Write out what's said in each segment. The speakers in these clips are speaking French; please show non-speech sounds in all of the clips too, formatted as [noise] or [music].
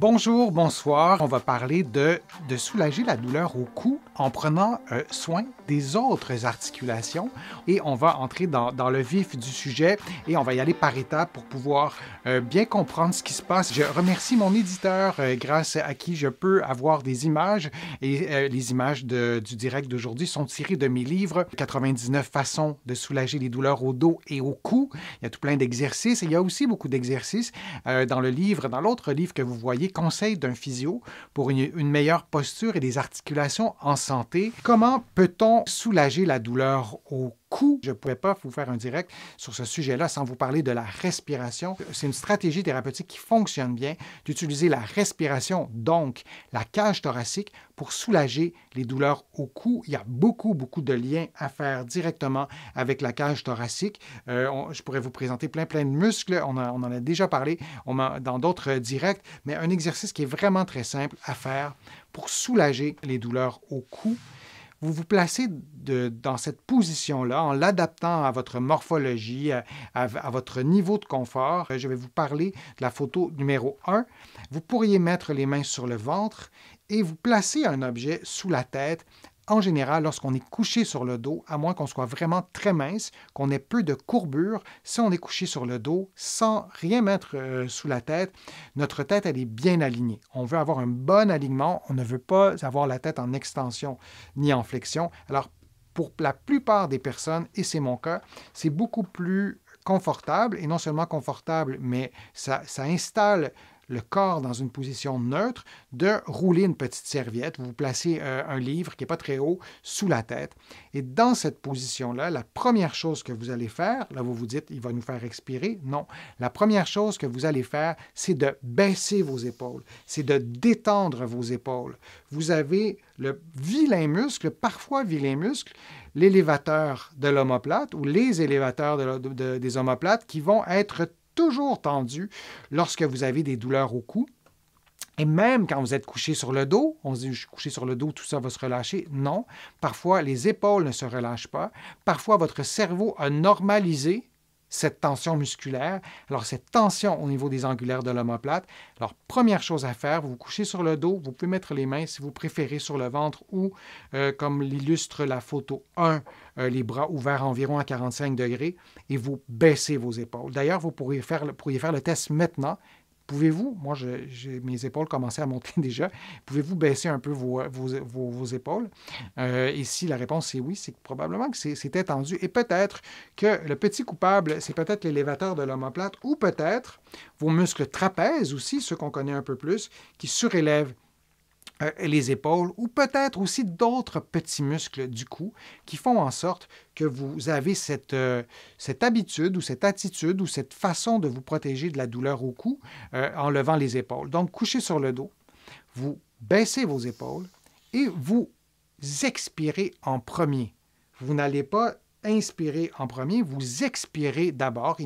Bonjour, bonsoir. On va parler de, de soulager la douleur au cou en prenant euh, soin des autres articulations et on va entrer dans, le vif du sujet et on va y aller par étapes pour pouvoir euh, bien comprendre ce qui se passe. Je remercie mon éditeur euh, grâce à qui je peux avoir des images et les images du direct d'aujourd'hui sont tirées de mes livres 99 façons de soulager les douleurs au dos et au cou. Il y a tout plein d'exercices il y a aussi beaucoup d'exercices dans le livre, dans l'autre livre que vous voyez Conseils d'un physio pour une, une, meilleure posture et des articulations en santé. Comment peut-on soulager la douleur au je ne pouvais pas vous faire un direct sur ce sujet-là sans vous parler de la respiration. C'est une stratégie thérapeutique qui fonctionne bien d'utiliser la respiration, donc la cage thoracique, pour soulager les douleurs au cou. Il y a beaucoup, beaucoup de liens à faire directement avec la cage thoracique. Euh, je pourrais vous présenter plein, plein de muscles. On, en a déjà parlé dans d'autres directs, mais un exercice qui est vraiment très simple à faire pour soulager les douleurs au cou vous vous placez dans cette position-là en l'adaptant à votre morphologie, à, à, votre niveau de confort. Je vais vous parler de la photo numéro 1. Vous pourriez mettre les mains sur le ventre et vous placer un objet sous la tête en général, lorsqu'on est couché sur le dos, à moins qu'on soit vraiment très mince, qu'on ait peu de courbure, si on est couché sur le dos sans rien mettre euh, sous la tête, notre tête, elle est bien alignée. On veut avoir un bon alignement, on ne veut pas avoir la tête en extension ni en flexion. Alors, pour la plupart des personnes, et c'est mon cas, c'est beaucoup plus confortable, et non seulement confortable, mais ça installe le corps dans une position neutre, de rouler une petite serviette. Vous placez euh, un livre qui n'est pas très haut sous la tête. Et dans cette position-là, la première chose que vous allez faire, là vous vous dites, il va nous faire expirer. Non, la première chose que vous allez faire, c'est de baisser vos épaules, c'est de détendre vos épaules. Vous avez le vilain muscle, parfois vilain muscle, l'élévateur de l'omoplate ou les élévateurs des omoplates qui vont être toujours tendu lorsque vous avez des douleurs au cou. Et même quand vous êtes couché sur le dos, on se dit je suis couché sur le dos, tout ça va se relâcher. Non, parfois les épaules ne se relâchent pas. Parfois votre cerveau a normalisé cette tension musculaire. Alors, cette tension au niveau des angulaires de l'omoplate. Alors, première chose à faire, vous vous couchez sur le dos, vous pouvez mettre les mains, si vous préférez, sur le ventre ou, euh, comme l'illustre la photo 1, euh, les bras ouverts environ à 45 degrés et vous baissez vos épaules. D'ailleurs, vous pourriez faire le test maintenant Pouvez-vous, moi j'ai mes épaules commençaient à monter [laughs] déjà, pouvez-vous baisser un peu vos, épaules? Ici, euh, et si la réponse est oui, c'est probablement que c'est étendu. Et peut-être que le petit coupable, c'est peut-être l'élévateur de l'omoplate, ou peut-être vos muscles trapèzes aussi, ceux qu'on connaît un peu plus, qui surélèvent euh, les épaules ou peut-être aussi d'autres petits muscles du cou qui font en sorte que vous avez cette, euh, cette habitude ou cette attitude ou cette façon de vous protéger de la douleur au cou euh, en levant les épaules. Donc, couchez sur le dos, vous baissez vos épaules et vous expirez en premier. Vous n'allez pas inspirez en premier, vous expirez d'abord.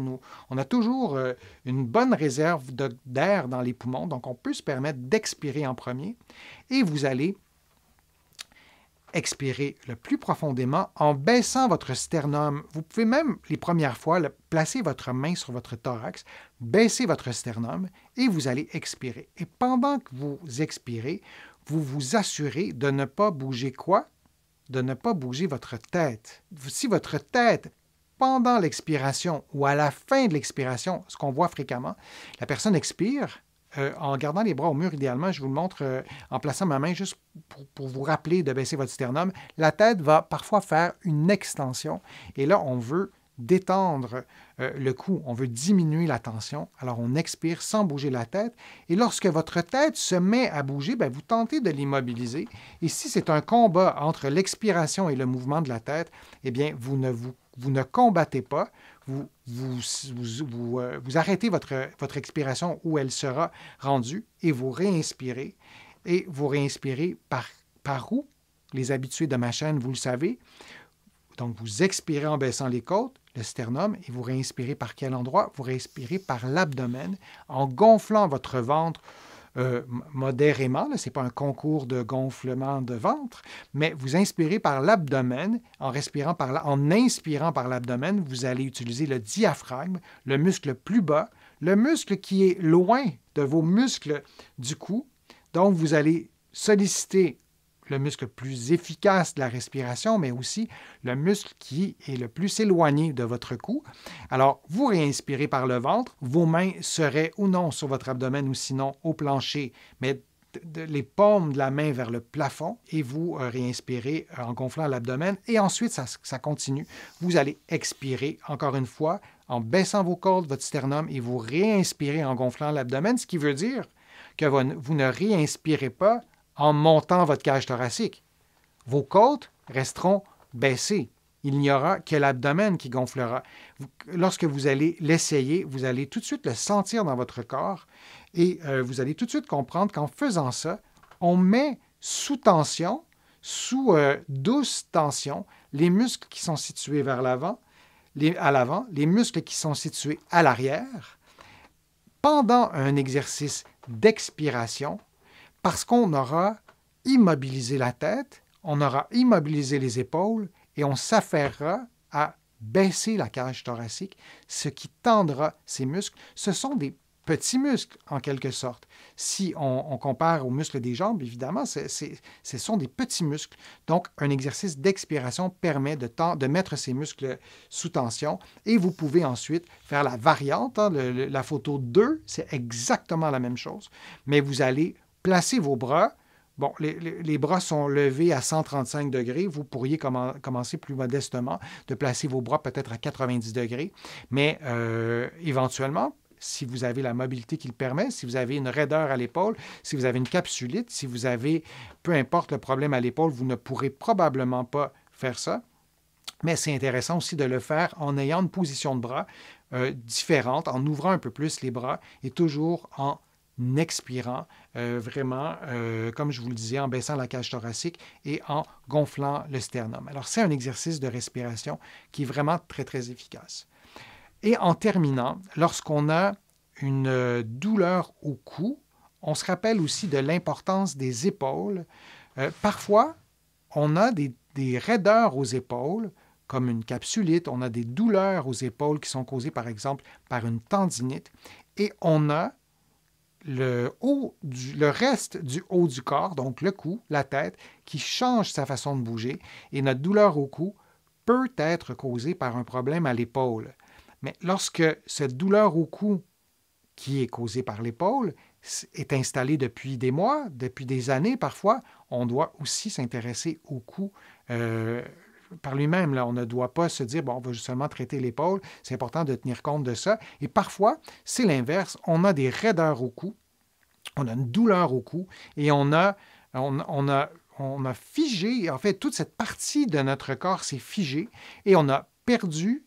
On a toujours euh, une bonne réserve d'air dans les poumons, donc on peut se permettre d'expirer en premier. Et vous allez expirer le plus profondément en baissant votre sternum. Vous pouvez même, les premières fois, placer votre main sur votre thorax, baisser votre sternum et vous allez expirer. Et pendant que vous expirez, vous vous assurez de ne pas bouger quoi de ne pas bouger votre tête. Si votre tête, pendant l'expiration ou à la fin de l'expiration, ce qu'on voit fréquemment, la personne expire, euh, en gardant les bras au mur, idéalement, je vous le montre euh, en plaçant ma main juste pour, vous rappeler de baisser votre sternum. La tête va parfois faire une extension et là, on veut détendre euh, le cou, on veut diminuer la tension. Alors on expire sans bouger la tête. Et lorsque votre tête se met à bouger, ben, vous tentez de l'immobiliser. Et si c'est un combat entre l'expiration et le mouvement de la tête, eh bien vous ne, vous, vous ne combattez pas, vous, euh, vous, arrêtez votre, votre expiration où elle sera rendue et vous réinspirez. Et vous réinspirez par, par où? Les habitués de ma chaîne, vous le savez. Donc, vous expirez en baissant les côtes, sternum et vous réinspirez par quel endroit Vous respirez par l'abdomen en gonflant votre ventre euh, modérément, ce n'est pas un concours de gonflement de ventre, mais vous inspirez par l'abdomen, en, respirant par en inspirant par l'abdomen, vous allez utiliser le diaphragme, le muscle plus bas, le muscle qui est loin de vos muscles du cou. Donc, vous allez solliciter le muscle plus efficace de la respiration, mais aussi le muscle qui est le plus éloigné de votre cou. Alors, vous réinspirez par le ventre, vos mains seraient ou non sur votre abdomen ou sinon au plancher, mais les paumes de la main vers le plafond et vous euh, réinspirez euh, en gonflant l'abdomen et ensuite ça, ça, continue. Vous allez expirer encore une fois en baissant vos cordes, votre sternum et vous réinspirez en gonflant l'abdomen, ce qui veut dire que vous ne réinspirez pas en montant votre cage thoracique. Vos côtes resteront baissées. Il n'y aura que l'abdomen qui gonflera. Lorsque vous allez l'essayer, vous allez tout de suite le sentir dans votre corps et euh, vous allez tout de suite comprendre qu'en faisant ça, on met sous tension, sous euh, douce tension, les muscles qui sont situés vers l'avant, à l'avant, les muscles qui sont situés à l'arrière. Pendant un exercice d'expiration, parce qu'on aura immobilisé la tête, on aura immobilisé les épaules et on s'affairera à baisser la cage thoracique, ce qui tendra ces muscles. Ce sont des petits muscles, en quelque sorte. Si on, compare aux muscles des jambes, évidemment, ce sont des petits muscles. Donc, un exercice d'expiration permet de, mettre ces muscles sous tension et vous pouvez ensuite faire la variante. Hein, la photo 2, c'est exactement la même chose, mais vous allez placez vos bras. Bon, les, bras sont levés à 135 degrés. Vous pourriez commencer plus modestement, de placer vos bras peut-être à 90 degrés. Mais euh, éventuellement, si vous avez la mobilité qui le permet, si vous avez une raideur à l'épaule, si vous avez une capsulite, si vous avez, peu importe le problème à l'épaule, vous ne pourrez probablement pas faire ça. Mais c'est intéressant aussi de le faire en ayant une position de bras euh, différente, en ouvrant un peu plus les bras et toujours en expirant, euh, vraiment, euh, comme je vous le disais, en baissant la cage thoracique et en gonflant le sternum. Alors, c'est un exercice de respiration qui est vraiment très, très efficace. Et en terminant, lorsqu'on a une euh, douleur au cou, on se rappelle aussi de l'importance des épaules. parfois, on a des, des raideurs aux épaules, comme une capsulite, on a des douleurs aux épaules qui sont causées par exemple par une tendinite, et on a le, haut le reste du haut du corps, donc le cou, la tête, qui change sa façon de bouger, et notre douleur au cou peut être causée par un problème à l'épaule. Mais lorsque cette douleur au cou qui est causée par l'épaule est installée depuis des mois, depuis des années parfois, on doit aussi s'intéresser au cou euh, par lui-même. On ne doit pas se dire, bon, on va seulement traiter l'épaule. C'est important de tenir compte de ça. Et parfois, c'est l'inverse. On a des raideurs au cou, on a une douleur au cou et on a, on, a, on a figé, en fait, toute cette partie de notre corps s'est figée et on a perdu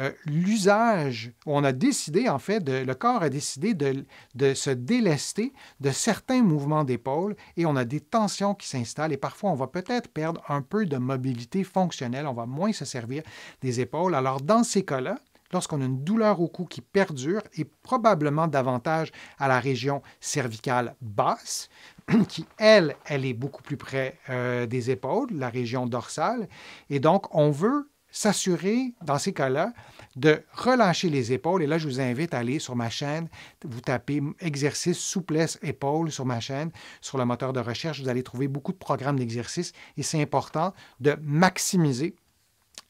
euh, l'usage, on a décidé en fait, le corps a décidé de, se délester de certains mouvements d'épaule et on a des tensions qui s'installent et parfois on va peut-être perdre un peu de mobilité fonctionnelle, on va moins se servir des épaules. Alors dans ces cas-là, lorsqu'on a une douleur au cou qui perdure et probablement davantage à la région cervicale basse, [clears throat] qui, elle, elle est beaucoup plus près euh, des épaules, la région dorsale. Et donc, on veut s'assurer, dans ces cas-là, de relâcher les épaules. Et là, je vous invite à aller sur ma chaîne. Vous tapez exercice souplesse épaules sur ma chaîne, sur le moteur de recherche. Vous allez trouver beaucoup de programmes d'exercice. et c'est important de maximiser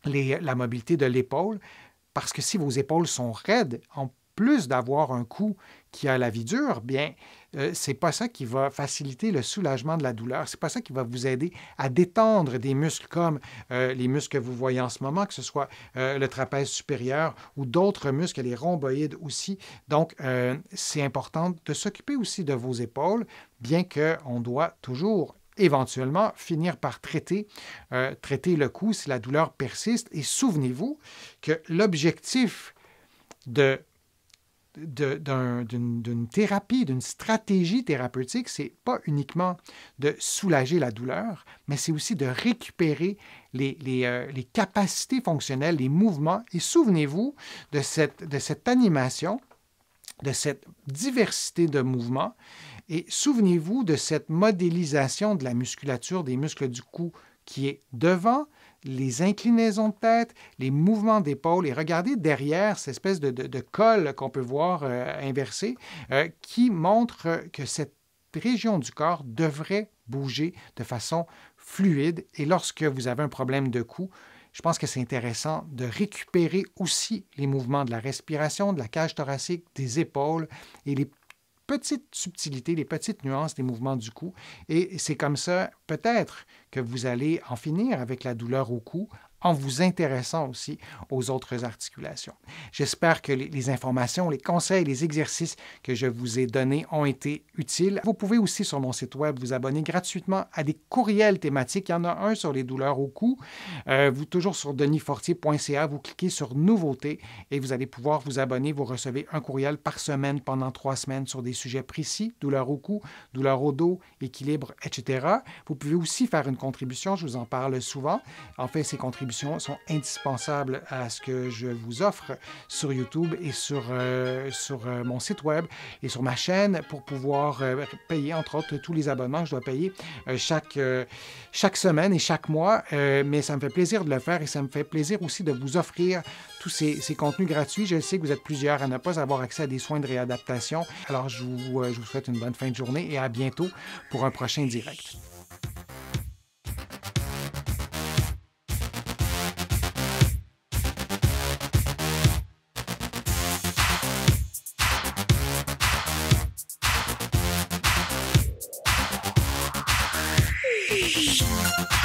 la mobilité de l'épaule parce que si vos épaules sont raides, en plus d'avoir un cou qui a la vie dure, bien, euh, c'est pas ça qui va faciliter le soulagement de la douleur. C'est pas ça qui va vous aider à détendre des muscles comme euh, les muscles que vous voyez en ce moment, que ce soit euh, le trapèze supérieur ou d'autres muscles, les rhomboïdes aussi. Donc, c'est important de s'occuper aussi de vos épaules, bien qu'on doit toujours éventuellement finir par traiter, traiter le coup si la douleur persiste. Et souvenez-vous que l'objectif de d'une thérapie, d'une stratégie thérapeutique, c'est pas uniquement de soulager la douleur, mais c'est aussi de récupérer les, euh, capacités fonctionnelles, les mouvements. Et souvenez-vous de cette animation, de cette diversité de mouvements, et souvenez-vous de cette modélisation de la musculature des muscles du cou qui est devant, les inclinaisons de tête, les mouvements d'épaule et regardez derrière cette espèce de, de, col qu'on peut voir euh, inversée euh, qui montre euh, que cette région du corps devrait bouger de façon fluide et lorsque vous avez un problème de cou, je pense que c'est intéressant de récupérer aussi les mouvements de la respiration, de la cage thoracique, des épaules et les petites subtilités, les petites nuances des mouvements du cou. Et c'est comme ça, peut-être, que vous allez en finir avec la douleur au cou en vous intéressant aussi aux autres articulations. J'espère que les informations, les conseils, les exercices que je vous ai donnés ont été utiles. Vous pouvez aussi sur mon site web vous abonner gratuitement à des courriels thématiques. Il y en a un sur les douleurs au cou. Euh, vous toujours sur denisfortier.ca, vous cliquez sur nouveautés et vous allez pouvoir vous abonner. Vous recevez un courriel par semaine pendant trois semaines sur des sujets précis, douleurs au cou, douleurs au dos, équilibre, etc. Vous pouvez aussi faire une contribution, je vous en parle souvent. En fait, ces contributions sont indispensables à ce que je vous offre sur YouTube et sur, euh, sur euh, mon site web et sur ma chaîne pour pouvoir euh, payer, entre autres, tous les abonnements que je dois payer chaque, chaque semaine et chaque mois. mais ça me fait plaisir de le faire et ça me fait plaisir aussi de vous offrir tous ces, ces contenus gratuits. Je sais que vous êtes plusieurs à ne pas avoir accès à des soins de réadaptation. Alors, je vous, je vous souhaite une bonne fin de journée et à bientôt pour un prochain direct. you.